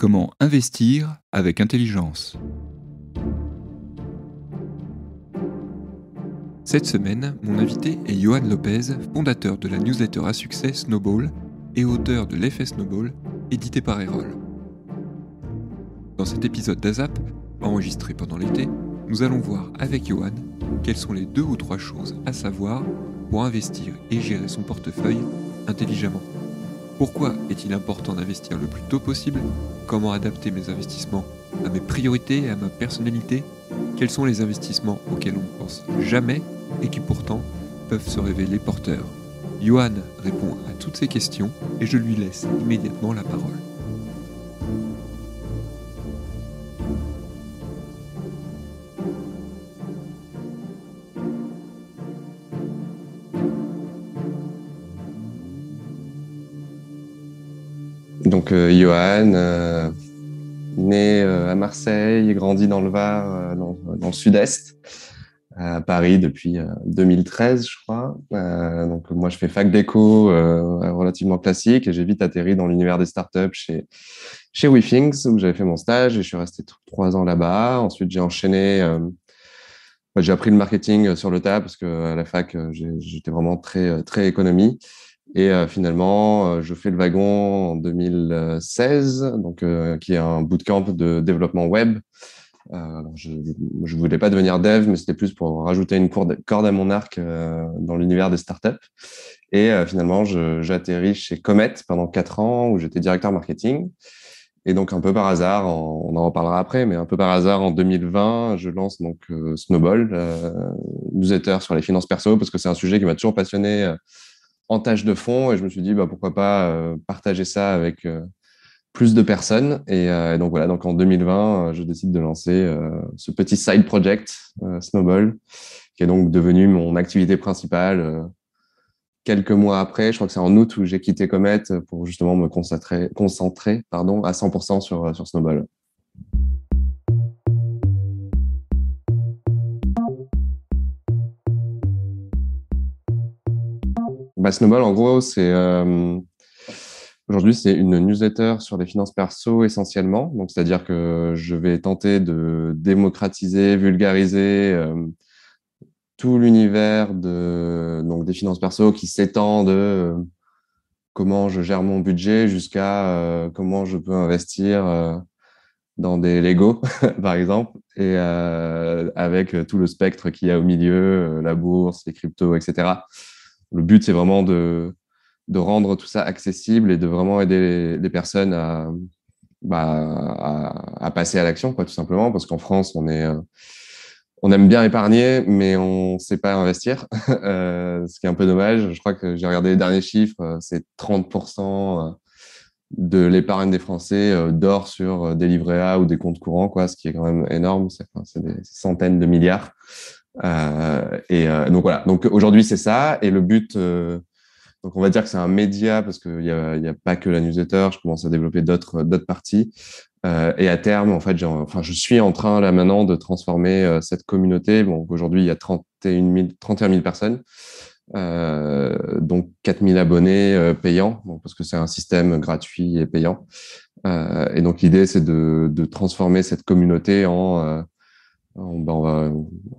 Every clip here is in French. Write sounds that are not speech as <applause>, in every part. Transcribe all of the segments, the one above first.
Comment investir avec intelligence Cette semaine, mon invité est Johan Lopez, fondateur de la newsletter à succès Snowball et auteur de L'effet Snowball, édité par Erol. Dans cet épisode d'Azap, enregistré pendant l'été, nous allons voir avec Johan quelles sont les deux ou trois choses à savoir pour investir et gérer son portefeuille intelligemment. Pourquoi est-il important d'investir le plus tôt possible Comment adapter mes investissements à mes priorités et à ma personnalité Quels sont les investissements auxquels on ne pense jamais et qui pourtant peuvent se révéler porteurs Johan répond à toutes ces questions et je lui laisse immédiatement la parole. donc euh, Johan, euh, né euh, à Marseille, grandi dans le Var, dans, le sud-est, à Paris depuis 2013, je crois. donc moi, je fais fac d'éco relativement classique et j'ai vite atterri dans l'univers des startups chez chez WeThings où j'avais fait mon stage et je suis resté trois ans là-bas. Ensuite, j'ai enchaîné bah, j'ai appris le marketing sur le tas parce qu'à la fac, j'étais vraiment très très économie. Et euh, finalement, euh, je fais le wagon en 2016, donc, euh, qui est un bootcamp de développement web. je ne voulais pas devenir dev, mais c'était plus pour rajouter une corde, à mon arc dans l'univers des startups. Et finalement, j'atterris chez Comet pendant quatre ans, où j'étais directeur marketing. Et donc, un peu par hasard, on en reparlera après, mais un peu par hasard, en 2020, je lance donc Snowball, newsletter sur les finances perso, parce que c'est un sujet qui m'a toujours passionné en tâche de fond et je me suis dit bah, pourquoi pas euh, partager ça avec euh, plus de personnes. Euh, et, donc voilà, donc en 2020, je décide de lancer ce petit side project Snowball, qui est donc devenu mon activité principale. Quelques mois après, je crois que c'est en août où j'ai quitté Comet pour justement me concentrer, concentrer pardon, à 100% sur, sur Snowball. Snowball, en gros, c'est euh, aujourd'hui c'est une newsletter sur les finances perso essentiellement. Donc, c'est-à-dire que je vais tenter de démocratiser, vulgariser euh, tout l'univers de des finances perso qui s'étend de euh, comment je gère mon budget jusqu'à comment je peux investir dans des Lego, <laughs> par exemple, et avec tout le spectre qu'il y a au milieu, la bourse, les cryptos, etc le but, c'est vraiment de, rendre tout ça accessible et de vraiment aider les, personnes bah, à, passer à l'action, tout simplement, parce qu'en France, on euh, aime bien épargner, mais on ne sait pas investir, <laughs> euh, ce qui est un peu dommage. Je crois que j'ai regardé les derniers chiffres, euh, c'est 30% de l'épargne des Français dort sur des livrets A ou des comptes courants, quoi, ce qui est quand même énorme. C'est, des centaines de milliards. Euh, et euh, donc voilà. Donc aujourd'hui c'est ça. Et le but, euh, donc on va dire que c'est un média parce qu'il n'y a, y a pas que la newsletter. Je commence à développer d'autres d'autres parties. Euh, et à terme, en fait, enfin, je suis en train là maintenant de transformer cette communauté. Bon, aujourd'hui, il y a 31 000, 31 000 personnes, euh, donc 4 000 abonnés payants, bon, parce que c'est un système gratuit et payant. et donc l'idée, c'est de, de, transformer cette communauté en ben, on va,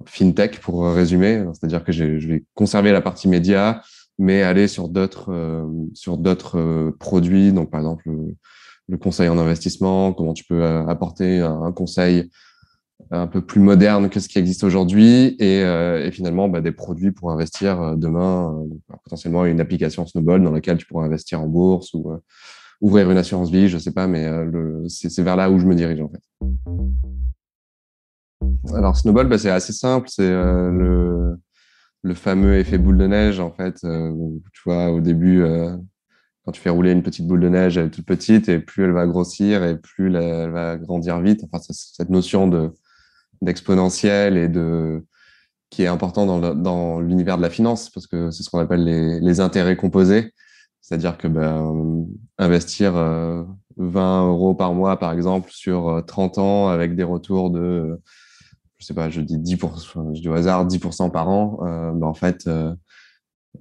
fintech pour résumer, c'est-à-dire que je vais conserver la partie média, mais aller sur d'autres euh, sur d'autres euh, produits, donc par exemple le, conseil en investissement, comment tu peux euh, apporter un, conseil un peu plus moderne que ce qui existe aujourd'hui, et, finalement ben, des produits pour investir demain, potentiellement une application Snowball dans laquelle tu pourras investir en bourse ou ouvrir une assurance vie, je sais pas, mais c'est vers là où je me dirige en fait. Alors, Snowball, bah, c'est assez simple. C'est euh, le, fameux effet boule de neige, en fait. Euh, tu vois, au début, euh, quand tu fais rouler une petite boule de neige, elle est toute petite, et plus elle va grossir, et plus elle va grandir vite. Enfin, cette notion de et de qui est important dans, l'univers de la finance, parce que c'est ce qu'on appelle les, intérêts composés. C'est-à-dire que ben, investir 20 euros par mois, par exemple, sur 30 ans avec des retours de je sais pas, je dis 10%, au hasard 10% par an, euh, bah, en fait, euh,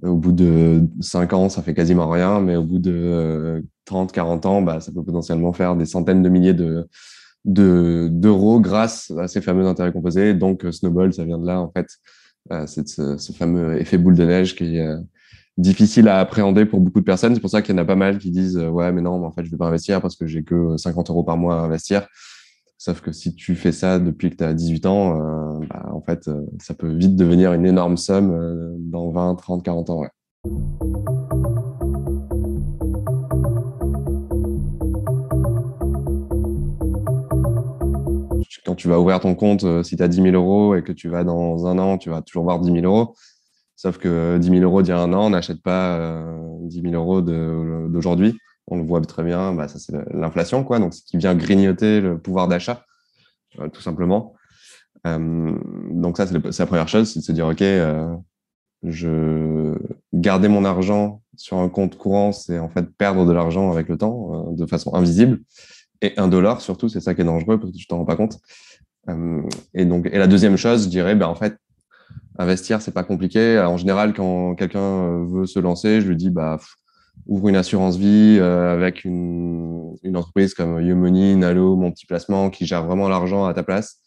au bout de 5 ans, ça fait quasiment rien, mais au bout de 30, euh, 40 ans, bah, ça peut potentiellement faire des centaines de milliers de d'euros grâce à ces fameux intérêts composés. Donc, Snowball, ça vient de là, en fait. c'est ce, fameux effet boule de neige qui est difficile à appréhender pour beaucoup de personnes. C'est pour ça qu'il y en a pas mal qui disent Ouais, mais non, mais en fait, je ne vais pas investir parce que j'ai que 50 euros par mois à investir. Sauf que si tu fais ça depuis que tu as 18 ans, euh, bah, en fait, euh, ça peut vite devenir une énorme somme euh, dans 20, 30, 40 ans. Quand tu vas ouvrir ton compte, si tu as 10 000 euros et que tu vas dans un an, tu vas toujours voir 10 000 euros. Sauf que 10 000 euros d'il y a un an, on n'achète pas 10 000 euros d'aujourd'hui on le voit très bien, bah, ça c'est l'inflation, quoi, donc ce qui vient grignoter le pouvoir d'achat, euh, tout simplement. Euh, donc ça, c'est la première chose, c'est de se dire, OK, euh, je garder mon argent sur un compte courant, c'est en fait perdre de l'argent avec le temps, de façon invisible. Et un dollar, surtout, c'est ça qui est dangereux, parce que tu t'en rends pas compte. et donc, et la deuxième chose, je dirais, ben, en fait, investir, c'est pas compliqué. en général, quand quelqu'un veut se lancer, je lui dis, bah, ouvre une assurance vie euh, avec une, entreprise comme Youmoney, Nalo, Mon Petit Placement, qui gère vraiment l'argent à ta place.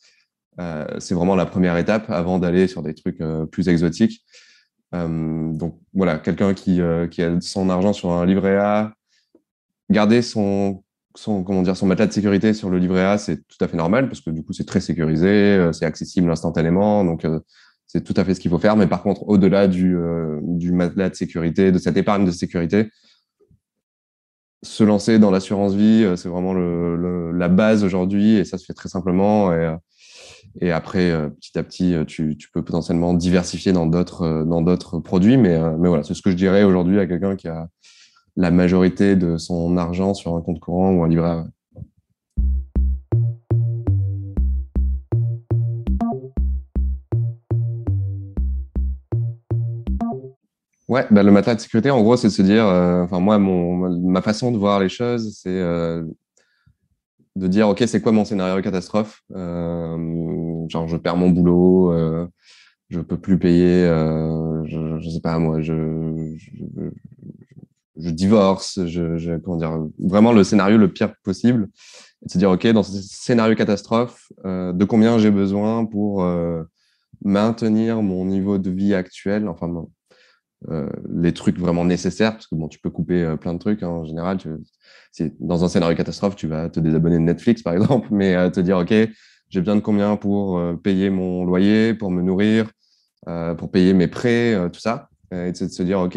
Euh, c'est vraiment la première étape avant d'aller sur des trucs euh, plus exotiques. donc voilà, quelqu'un qui, a son argent sur un livret A, garder son, son, comment dire, son matelas de sécurité sur le livret A, c'est tout à fait normal parce que du coup, c'est très sécurisé, c'est accessible instantanément. Donc c'est tout à fait ce qu'il faut faire. Mais par contre, au-delà du, euh, du matelas de sécurité, de cette épargne de sécurité, se lancer dans l'assurance vie, euh, c'est vraiment la base aujourd'hui et ça se fait très simplement. Et, euh, après, petit à petit, tu, peux potentiellement diversifier dans d'autres dans d'autres produits. Mais, mais voilà, c'est ce que je dirais aujourd'hui à quelqu'un qui a la majorité de son argent sur un compte courant ou un livret Ouais, bah, le matelas de sécurité, en gros, c'est de se dire, euh, enfin, moi, ma façon de voir les choses, c'est euh, de dire, OK, c'est quoi mon scénario catastrophe euh, Genre, je perds mon boulot, je peux plus payer, je, ne sais pas, moi, je, je, divorce, je, comment dire, vraiment le scénario le pire possible. Et de se dire, OK, dans ce scénario catastrophe, de combien j'ai besoin pour maintenir mon niveau de vie actuel, enfin, euh, les trucs vraiment nécessaires, parce que bon, tu peux couper euh, plein de trucs hein, en général. dans un scénario catastrophe, tu vas te désabonner de Netflix, par <laughs> exemple, mais euh, te dire, OK, j'ai besoin de combien pour payer mon loyer, pour me nourrir, pour payer mes prêts, tout ça. Et de se dire, OK,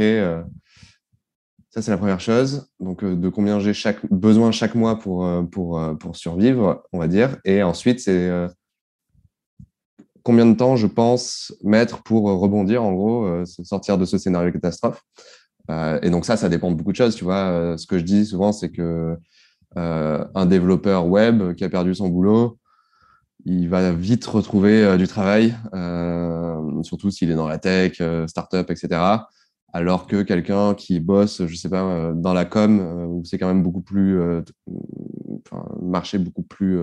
ça, c'est la première chose. Donc, de combien j'ai chaque, besoin chaque mois pour, pour, pour survivre, on va dire. Et ensuite, c'est combien de temps je pense mettre pour euh, rebondir, en gros, euh, sortir de ce scénario catastrophe. Euh, et donc ça, ça dépend de beaucoup de choses. Tu vois, ce que je dis souvent, c'est que un développeur web qui a perdu son boulot, il va vite retrouver du travail, surtout s'il est dans la tech, startup, etc. Alors que quelqu'un qui bosse, je sais pas, dans la com, où c'est quand même beaucoup plus, enfin, marché beaucoup plus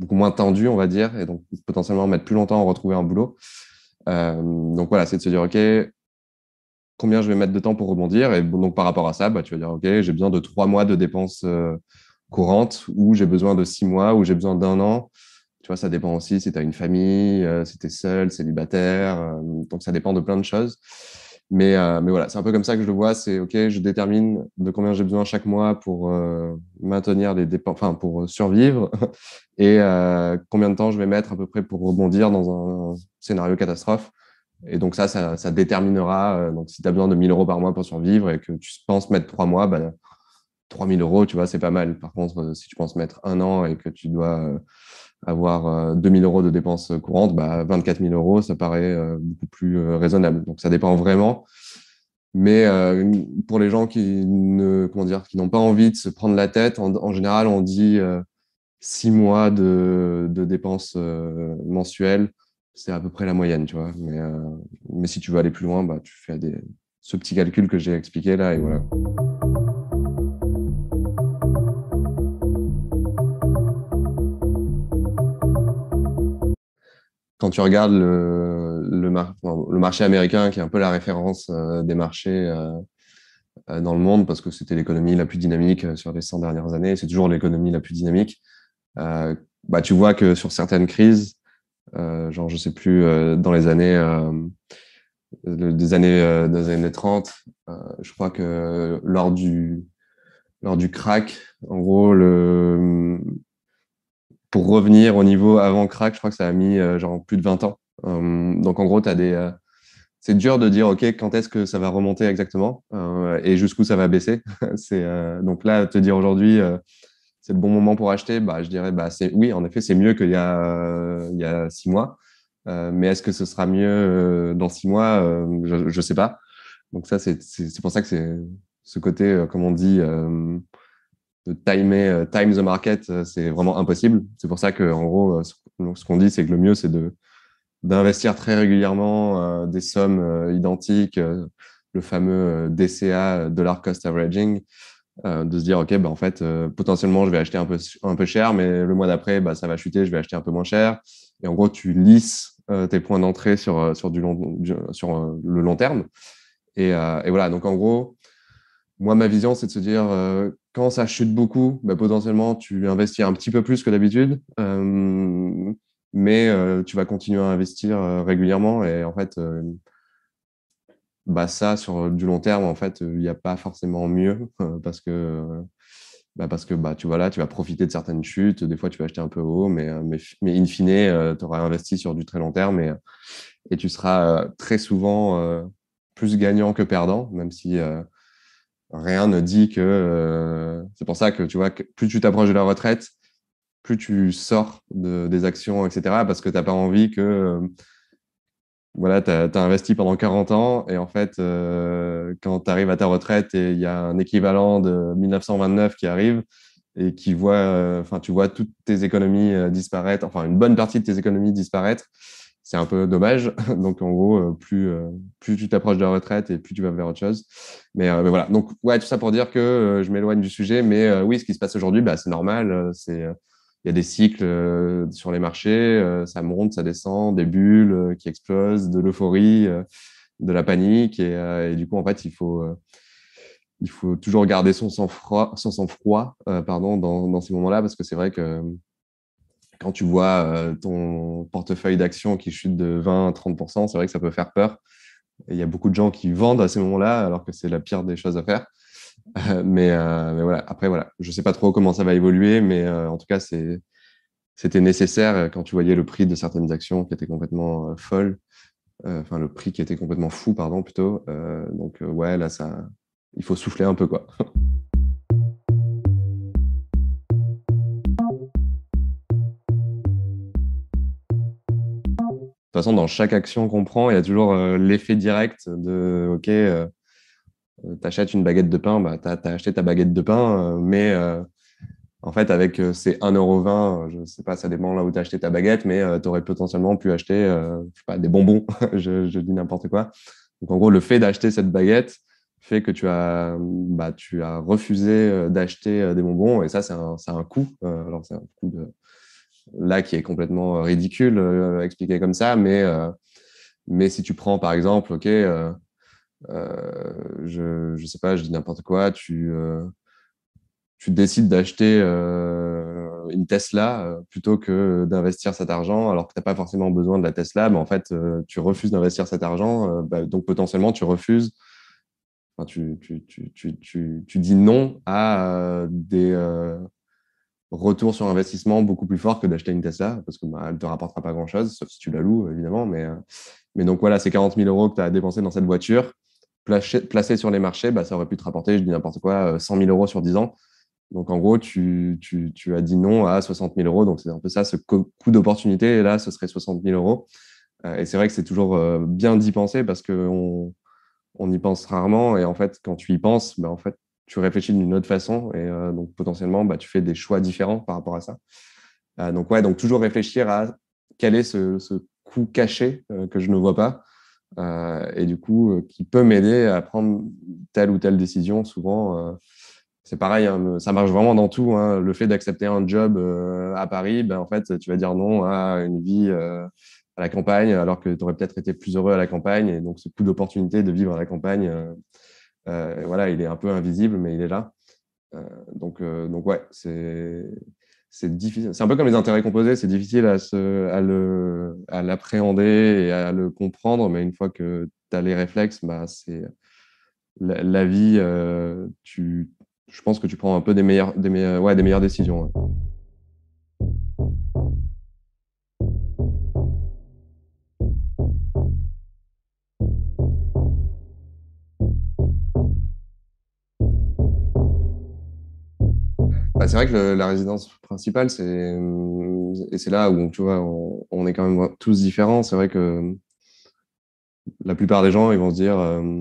beaucoup moins tendu, on va dire, et donc potentiellement mettre plus longtemps à retrouver un boulot. Euh, donc voilà, c'est de se dire, OK, combien je vais mettre de temps pour rebondir Et donc par rapport à ça, bah, tu vas dire, OK, j'ai besoin de trois mois de dépenses euh, courantes, ou j'ai besoin de six mois, ou j'ai besoin d'un an. Tu vois, ça dépend aussi si tu as une famille, euh, si tu es seul, célibataire. Euh, donc ça dépend de plein de choses. Euh, mais, voilà, c'est un peu comme ça que je le vois. C'est OK, je détermine de combien j'ai besoin chaque mois pour euh, maintenir les dépenses, enfin pour euh, survivre, <laughs> et combien de temps je vais mettre à peu près pour rebondir dans un, scénario catastrophe. Et donc ça, ça, déterminera. donc si tu as besoin de 1000 euros par mois pour survivre et que tu penses mettre trois mois, 3000 bah, euros, tu vois, c'est pas mal. Par contre, si tu penses mettre un an et que tu dois avoir 2000 euh, euros de dépenses courantes, bah, 24 000 euros, ça paraît euh, beaucoup plus euh, raisonnable. Donc ça dépend vraiment. Mais pour les gens qui ne comment dire, qui n'ont pas envie de se prendre la tête, en, général, on dit six mois de, de dépenses mensuelles, c'est à peu près la moyenne, tu vois. Mais, mais si tu veux aller plus loin, bah, tu fais des, ce petit calcul que j'ai expliqué là et voilà. quand tu regardes le, le, marché américain, qui est un peu la référence euh, des marchés euh, euh, dans le monde, parce que c'était l'économie la plus dynamique sur les 100 dernières années, c'est toujours l'économie la plus dynamique, euh, bah, tu vois que sur certaines crises, genre je sais plus, dans les années, des années, des années 30, je crois que lors du, lors du crack, en gros, le, pour revenir au niveau avant crack, je crois que ça a mis euh, genre plus de 20 ans. Hum, donc en gros, tu as des euh, c'est dur de dire ok quand est-ce que ça va remonter exactement euh, et jusqu'où ça va baisser. <laughs> c'est donc là te dire aujourd'hui c'est le bon moment pour acheter, bah je dirais bah c'est oui en effet c'est mieux qu'il y a il y a six mois, mais est-ce que ce sera mieux dans six mois je, ne sais pas. Donc ça c'est pour ça que c'est ce côté comme on dit de timer euh, time the market, euh, c'est vraiment impossible. C'est pour ça que en gros, euh, ce qu'on dit, c'est que le mieux, c'est de d'investir très régulièrement des sommes identiques, le fameux DCA, dollar cost averaging, de se dire ok, bah, en fait, potentiellement, je vais acheter un peu un peu cher, mais le mois d'après, bah, ça va chuter, je vais acheter un peu moins cher. Et en gros, tu lisses tes points d'entrée sur sur du long, sur le long terme. Et, et, voilà, donc en gros, moi, ma vision, c'est de se dire, euh, quand ça chute beaucoup, bah, potentiellement, tu investis un petit peu plus que d'habitude, euh, mais euh, tu vas continuer à investir régulièrement. Et en fait, bah, ça, sur du long terme, en fait, il n'y a pas forcément mieux parce que, bah, parce que bah, tu, vois là, tu vas profiter de certaines chutes. Des fois, tu vas acheter un peu haut, mais, mais, in fine, tu auras investi sur du très long terme et tu seras très souvent plus gagnant que perdant, même si rien ne dit que. Euh, c'est pour ça que tu vois, que plus tu t'approches de la retraite, plus tu sors de, des actions, etc. Parce que tu n'as pas envie que. Euh, voilà, tu as, investi pendant 40 ans et en fait, euh, quand tu arrives à ta retraite et il y a un équivalent de 1929 qui arrive et qui voit, enfin, tu vois toutes tes économies disparaître, enfin, une bonne partie de tes économies disparaître, c'est un peu dommage. <laughs> Donc, en gros, euh, plus, euh, plus tu t'approches de la retraite et plus tu vas vers autre chose. Euh, mais, voilà. Donc, ouais, tout ça pour dire que je m'éloigne du sujet. Mais oui, ce qui se passe aujourd'hui, bah, c'est normal. C'est, il y a des cycles sur les marchés. ça monte, ça descend, des bulles qui explosent, de l'euphorie, de la panique. Et, du coup, en fait, il faut, il faut toujours garder son sang-froid, son sang-froid, pardon, dans, dans ces moments-là, parce que c'est vrai que quand tu vois euh, ton portefeuille d'actions qui chute de 20 à 30 c'est vrai que ça peut faire peur. Il y a beaucoup de gens qui vendent à ces moments-là, alors que c'est la pire des choses à faire. Euh, euh, mais, voilà, après, voilà, je ne sais pas trop comment ça va évoluer, mais en tout cas, c'était nécessaire quand tu voyais le prix de certaines actions qui étaient complètement folles, enfin, le prix qui était complètement fou, pardon, plutôt. donc, ouais, là, ça, il faut souffler un peu, quoi. <laughs> façon, dans chaque action qu'on prend, il y a toujours euh, l'effet direct de OK, euh, euh, tu achètes une baguette de pain, bah, t'as as acheté ta baguette de pain, mais en fait, avec ces 1,20€, je sais pas, ça dépend là où t'as acheté ta baguette, mais tu aurais potentiellement pu acheter des bonbons, <laughs> je, dis n'importe quoi. Donc en gros, le fait d'acheter cette baguette fait que tu as, bah, tu as refusé d'acheter des bonbons, et ça, c'est un, un coût. alors, c'est un coût de là qui est complètement euh, ridicule euh, expliqué comme ça, mais, euh, mais si tu prends par exemple, ok, je, ne sais pas, je dis n'importe quoi, tu, tu décides d'acheter une Tesla plutôt que d'investir cet argent alors que tu n'as pas forcément besoin de la Tesla, mais en fait tu refuses d'investir cet argent, bah, donc potentiellement tu refuses Enfin, tu, tu, dis non à des, retour sur investissement beaucoup plus fort que d'acheter une Tesla, parce que ne bah, te rapportera pas grand-chose, sauf si tu la loues, évidemment. Mais, euh, mais donc voilà, ces 40 000 euros que tu as dépensé dans cette voiture, placés placé sur les marchés, bah, ça aurait pu te rapporter, je dis n'importe quoi, 100 euh, 000 euros sur 10 ans. Donc en gros, tu, tu, as dit non à 60 000 euros. Donc c'est un peu ça, ce coût d'opportunité. là, ce serait 60 000 euros. Euh, et c'est vrai que c'est toujours bien d'y penser parce qu'on on y pense rarement. Et en fait, quand tu y penses, mais bah, en fait, tu réfléchis d'une autre façon et euh, donc potentiellement bah, tu fais des choix différents par rapport à ça. Euh, donc ouais, donc toujours réfléchir à quel est ce, coût caché euh, que je ne vois pas et du coup qui peut m'aider à prendre telle ou telle décision. Souvent, c'est pareil, hein, ça marche vraiment dans tout. Hein. Le fait d'accepter un job à Paris, ben, en fait, tu vas dire non à une vie à la campagne alors que tu aurais peut-être été plus heureux à la campagne et donc ce coût d'opportunité de vivre à la campagne euh, voilà, il est un peu invisible, mais il est là. Euh, donc, euh, donc ouais, c'est c'est difficile. C'est un peu comme les intérêts composés, c'est difficile à, se, à, le, à l'appréhender et à le comprendre, mais une fois que tu as les réflexes, bah, c'est la, vie, tu, je pense que tu prends un peu des meilleures, des ouais, des meilleures décisions. Bah, c'est vrai que la résidence principale, c'est et c'est là où tu vois, on, est quand même tous différents. C'est vrai que la plupart des gens, ils vont se dire, euh,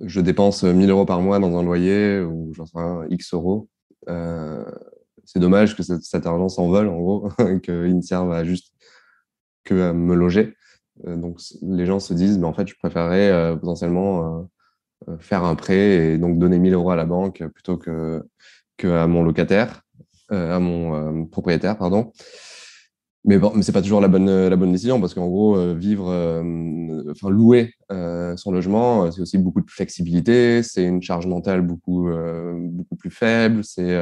je dépense 1000 euros par mois dans un loyer ou j'en sais X euros. Euh, c'est dommage que cette cet argent s'envole en gros, <laughs> qu'il ne serve à juste que à me loger. Euh, donc les gens se disent, mais en fait, je préférerais potentiellement euh, faire un prêt et donc donner 1000 euros à la banque plutôt que, que à mon locataire, euh, à mon euh, propriétaire, pardon. Mais bon, mais c'est pas toujours la bonne la bonne décision parce qu'en gros vivre, enfin louer son logement, c'est aussi beaucoup de flexibilité, c'est une charge mentale beaucoup beaucoup plus faible, c'est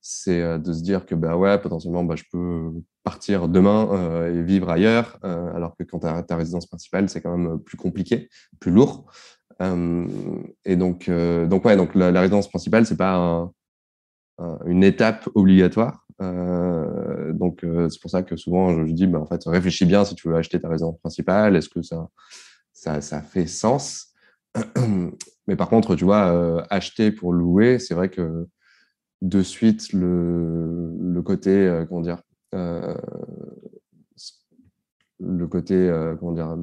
c'est de se dire que bah ouais potentiellement bah, je peux partir demain et vivre ailleurs, alors que quand tu as ta résidence principale c'est quand même plus compliqué, plus lourd. Euh, et donc, euh, donc, ouais, donc la, résidence principale, c'est pas une étape obligatoire. Euh, donc c'est pour ça que souvent je, dis, bah, en fait, réfléchis bien si tu veux acheter ta résidence principale, est-ce que ça, ça, ça, fait sens <clears throat> Mais par contre, tu vois, acheter pour louer, c'est vrai que de suite, le, le côté, comment dire, le côté euh, comment dire,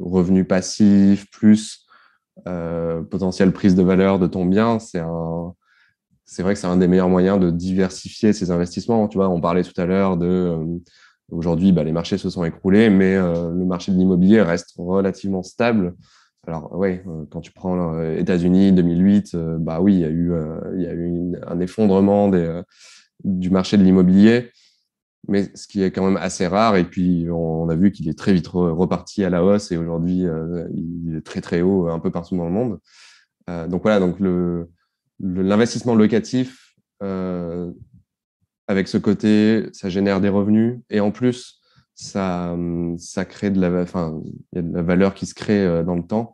revenu passif plus euh, potentielle prise de valeur de ton bien, c'est un c'est vrai que c'est un des meilleurs moyens de diversifier ses investissements. Tu vois, on parlait tout à l'heure de euh, aujourd'hui, bah, les marchés se sont écroulés, mais euh, le marché de l'immobilier reste relativement stable. Alors oui, quand tu prends les États-Unis 2008, bah oui, il y a eu, il y a eu un effondrement du marché de l'immobilier mais ce qui est quand même assez rare. Et puis, on, a vu qu'il est très vite reparti à la hausse et aujourd'hui, euh, il est très très haut euh, un peu partout dans le monde. Euh, donc voilà, donc l'investissement le, locatif, avec ce côté, ça génère des revenus et en plus, ça, ça crée de la, enfin, il y a de la valeur qui se crée dans le temps.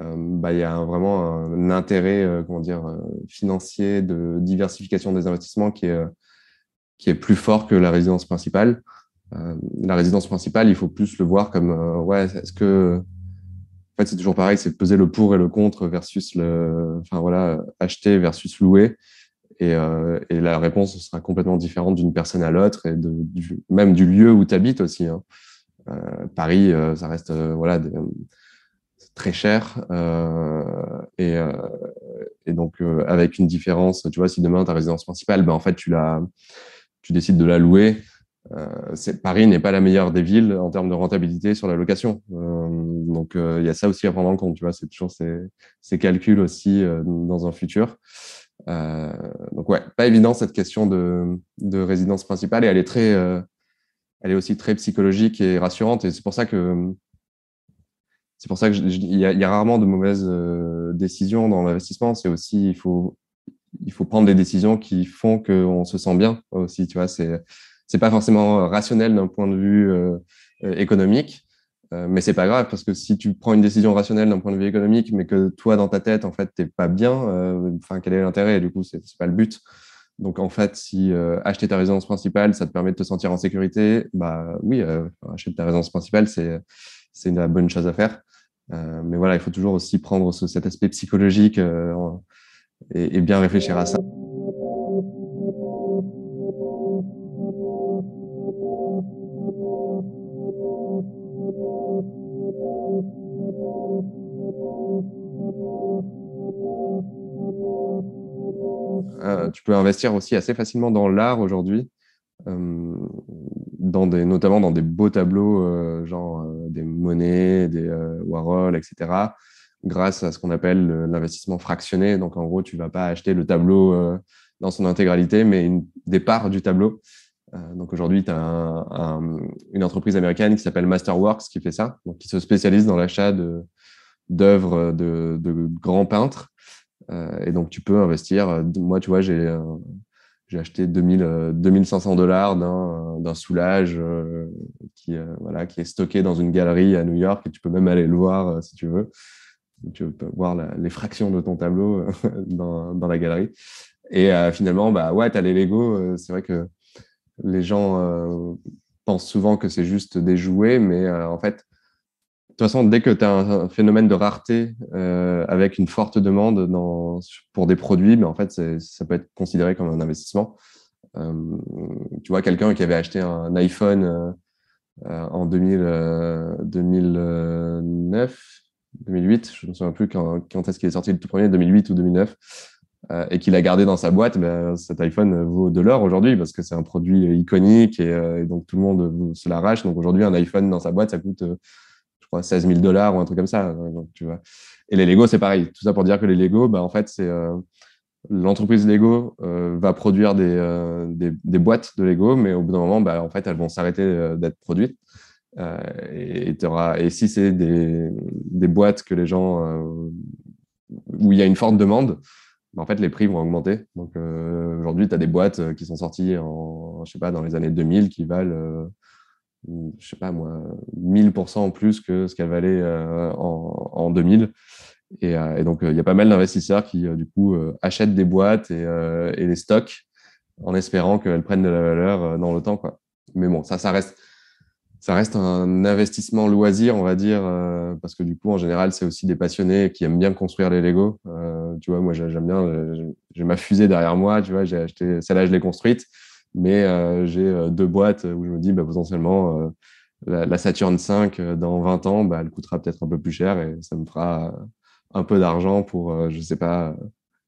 Bah, il y a vraiment un, intérêt, comment dire, financier de diversification des investissements qui est qui est plus fort que la résidence principale. Euh, la résidence principale, il faut plus le voir comme euh, ouais, est-ce que en fait c'est toujours pareil, c'est peser le pour et le contre versus le, enfin voilà, acheter versus louer. Et, euh, la réponse sera complètement différente d'une personne à l'autre et de, même du lieu où tu habites aussi. Hein. Paris, ça reste voilà très cher et, et, donc avec une différence. Tu vois, si demain ta résidence principale, ben en fait tu l'as tu décides de la louer. Euh, Paris n'est pas la meilleure des villes en termes de rentabilité sur la location. Euh, donc, euh, il y a ça aussi à prendre en compte. Tu vois, c'est toujours ces, calculs aussi dans un futur. Euh, donc ouais, pas évident cette question de, de résidence principale et elle est très, elle est aussi très psychologique et rassurante et c'est pour ça que c'est pour ça que il y, y, a rarement de mauvaises décisions dans l'investissement. C'est aussi il faut il faut prendre des décisions qui font qu'on se sent bien aussi. Tu vois, c'est c'est pas forcément rationnel d'un point de vue euh, euh, économique, euh, mais c'est pas grave parce que si tu prends une décision rationnelle d'un point de vue économique, mais que toi dans ta tête en fait t'es pas bien, enfin quel est l'intérêt Du coup, c'est pas le but. Donc en fait, si acheter ta résidence principale, ça te permet de te sentir en sécurité, bah oui, acheter ta résidence principale, c'est c'est une bonne chose à faire. mais voilà, il faut toujours aussi prendre cet aspect psychologique et, bien réfléchir à ça. Euh, tu peux investir aussi assez facilement dans l'art aujourd'hui, euh, notamment dans des beaux tableaux, euh, genre des Monet, des Warhol, etc grâce à ce qu'on appelle l'investissement fractionné. Donc, en gros, tu vas pas acheter le tableau euh, dans son intégralité, mais une, des parts du tableau. Euh, donc, aujourd'hui, tu as une entreprise américaine qui s'appelle Masterworks qui fait ça, donc qui se spécialise dans l'achat d'œuvres de, grands peintres. Euh, et donc, tu peux investir. Moi, tu vois, j'ai acheté 2000, 2500 dollars d'un soulage qui, voilà, qui est stocké dans une galerie à New York et tu peux même aller le voir si tu veux tu peux voir les fractions de ton tableau euh, <laughs> dans, la galerie. Et euh, finalement, bah ouais, tu as les Lego. Euh, c'est vrai que les gens pensent souvent que c'est juste des jouets, mais en fait, de toute façon, dès que tu as un, phénomène de rareté avec une forte demande dans, pour des produits, mais en fait, ça peut être considéré comme un investissement. tu vois, quelqu'un qui avait acheté un iPhone en 2000, 2009, 2008, je ne me souviens plus quand, est-ce qu'il est sorti le tout premier, 2008 ou 2009, euh, et qu'il a gardé dans sa boîte, ben, cet iPhone vaut de l'or aujourd'hui parce que c'est un produit euh, iconique euh, et, donc tout le monde se l'arrache. Donc aujourd'hui, un iPhone dans sa boîte, ça coûte, je crois, 16 000 dollars ou un truc comme ça. Hein, tu Et les Lego, c'est pareil. Tout ça pour dire que les Lego, ben, en fait, c'est l'entreprise Lego va produire des, boîtes de Lego, mais au bout d'un moment, ben, en fait, elles vont s'arrêter d'être produites. Euh, et, si c'est des, boîtes que les gens euh, où il y a une forte demande, bah, en fait, les prix vont augmenter. Donc euh, aujourd'hui, tu as des boîtes qui sont sorties en, je sais pas, dans les années 2000 qui valent, je sais pas moi, 1000% en plus que ce qu'elles valaient en, 2000. Et, donc, il y a pas mal d'investisseurs qui, du coup, achètent des boîtes et, les stockent en espérant qu'elles prennent de la valeur dans le temps. Quoi. Mais bon, ça, ça reste ça reste un investissement loisir, on va dire, euh, parce que du coup, en général, c'est aussi des passionnés qui aiment bien construire les Lego. Euh, tu vois, moi, j'aime bien, euh, j'ai ma fusée derrière moi, tu vois, j'ai acheté, celle-là, je l'ai construite, mais j'ai deux boîtes où je me dis, bah, potentiellement, la, la, Saturn 5, dans 20 ans, bah, elle coûtera peut-être un peu plus cher et ça me fera un peu d'argent pour, je sais pas,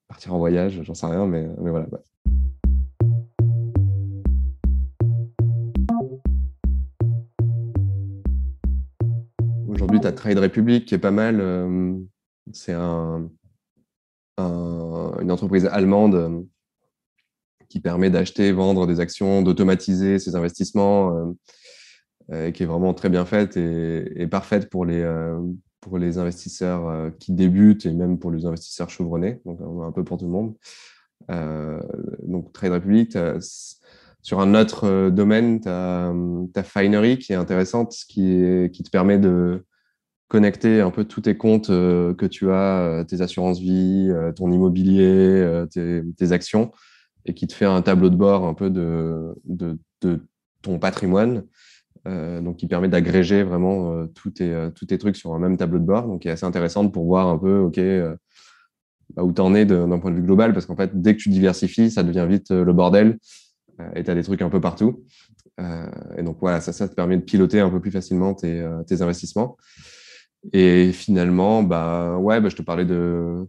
partir en voyage, j'en sais rien, mais, mais voilà. Bah. tu Trade Republic qui est pas mal. Euh, c'est un, une entreprise allemande euh, qui permet d'acheter vendre des actions, d'automatiser ses investissements, euh, et qui est vraiment très bien faite et, parfaite pour les, pour les investisseurs qui débutent et même pour les investisseurs chevronnés. Donc, un peu pour tout le monde. donc Trade Republic. Sur un autre domaine, tu as, Finery qui est intéressante, qui, est, qui te permet de, connecter un peu tous tes comptes euh, que tu as, euh, tes assurances vie, euh, ton immobilier, tes, actions, et qui te fait un tableau de bord un peu de, de, ton patrimoine. donc, qui permet d'agréger vraiment tous, tes, tous tes trucs sur un même tableau de bord. Donc, qui est assez intéressante pour voir un peu, OK, tu bah, où es d'un point de vue global, parce qu'en fait, dès que tu diversifies, ça devient vite le bordel et tu as des trucs un peu partout. et donc, voilà, ça, ça te permet de piloter un peu plus facilement tes, tes investissements. Et finalement, bah, ouais, bah, je te parlais de,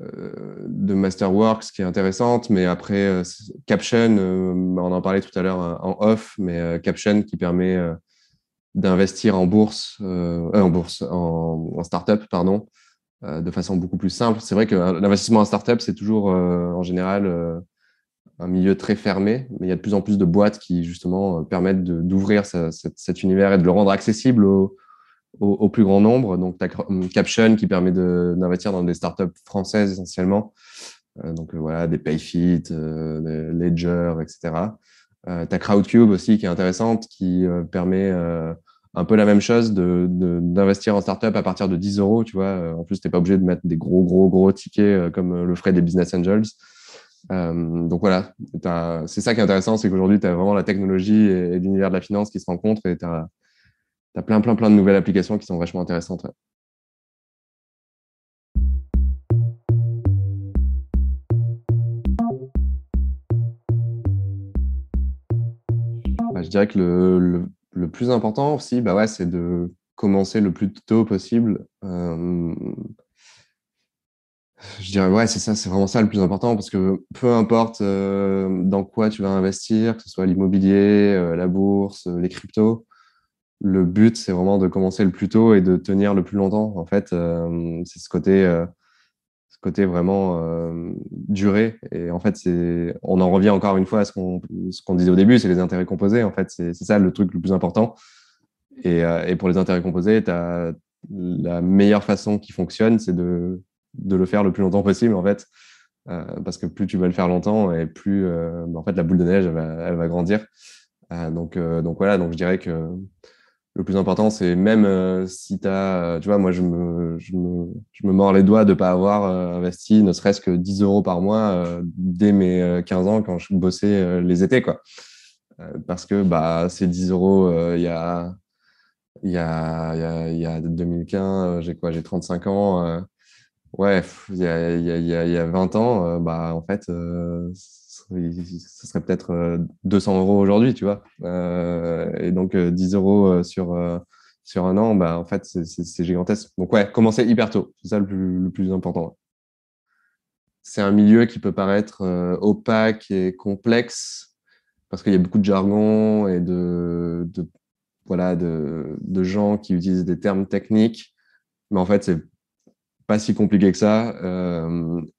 euh, de Masterworks qui est intéressante, mais après euh, Caption, euh, bah, on en parlait tout à l'heure en off, mais Caption qui permet d'investir en bourse, en bourse, en, startup, pardon, de façon beaucoup plus simple. C'est vrai que l'investissement en startup, c'est toujours en général un milieu très fermé, mais il y a de plus en plus de boîtes qui justement permettent d'ouvrir cet univers et de le rendre accessible aux, au, plus grand nombre. Donc, tu as euh, Caption qui permet d'investir dans des startups françaises essentiellement. Euh, donc, euh, voilà, des Payfit, des Ledger, etc. tu as Crowdcube aussi qui est intéressante, qui permet un peu la même chose d'investir de, en startup à partir de 10 euros. Tu vois, en plus, tu n'es pas obligé de mettre des gros, gros, gros tickets comme le ferait des Business Angels. donc voilà, c'est ça qui est intéressant, c'est qu'aujourd'hui, tu as vraiment la technologie et, et l'univers de la finance qui se rencontrent et tu as plein, plein, plein de nouvelles applications qui sont vachement intéressantes. Bah, je dirais que le, plus important aussi, bah ouais, c'est de commencer le plus tôt possible. Euh, je dirais, ouais, c'est ça, c'est vraiment ça le plus important parce que peu importe euh, dans quoi tu vas investir, que ce soit l'immobilier, euh, la bourse, les cryptos, le but, c'est vraiment de commencer le plus tôt et de tenir le plus longtemps. En fait, euh, c'est ce côté, euh, ce côté vraiment euh, duré. Et en fait, c'est, on en revient encore une fois à ce qu'on, ce qu'on disait au début, c'est les intérêts composés. En fait, c'est, ça le truc le plus important. Et, et pour les intérêts composés, as, la meilleure façon qui fonctionne, c'est de, de, le faire le plus longtemps possible, en fait. parce que plus tu vas le faire longtemps et plus, en fait, la boule de neige, elle va, elle va grandir. donc, donc voilà, donc je dirais que le plus important, c'est même euh, si tu as, euh, tu vois, moi, je me, je me, je me mords les doigts de ne pas avoir euh, investi ne serait-ce que 10 euros par mois dès mes 15 ans quand je bossais les étés, quoi. parce que bah, ces 10 euros, il y a, y, a, y, a, y a 2015, j'ai quoi, j'ai 35 ans. ouais, il y a, y, a, 20 ans, bah, en fait, ça serait peut-être 200 euh, euros aujourd'hui, tu vois. Euh, et donc 10 euh, euros sur, sur un an, bah, en fait, c'est gigantesque. Donc, ouais, commencer hyper tôt, c'est ça le plus, important. C'est un milieu qui peut paraître opaque et complexe parce qu'il y a beaucoup de jargon et de, voilà, de, de gens qui utilisent des termes techniques. Mais en fait, c'est pas si compliqué que ça.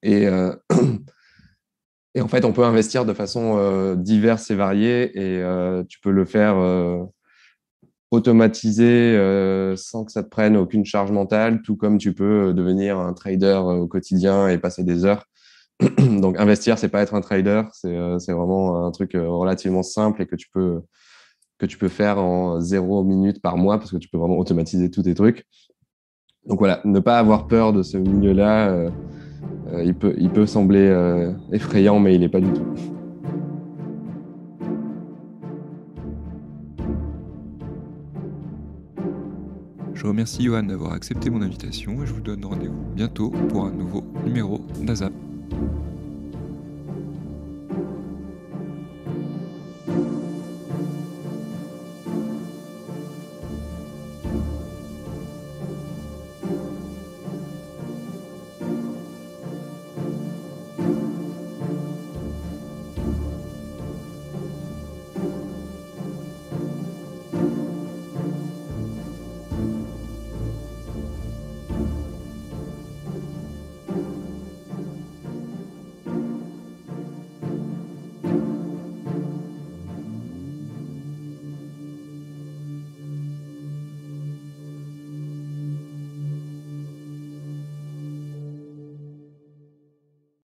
et <clears throat> Et en fait, on peut investir de façon euh, diverse et variée et euh, tu peux le faire automatisé, euh, automatiser sans que ça te prenne aucune charge mentale, tout comme tu peux devenir un trader au quotidien et passer des heures. <clears throat> Donc, investir, c'est pas être un trader, c'est vraiment un truc relativement simple et que tu peux, que tu peux faire en zéro minute par mois parce que tu peux vraiment automatiser tous tes trucs. Donc voilà, ne pas avoir peur de ce milieu-là euh, il, peut, il peut sembler euh, effrayant, mais il n'est pas du tout. Je remercie Johan d'avoir accepté mon invitation et je vous donne rendez-vous bientôt pour un nouveau numéro d'ASAP.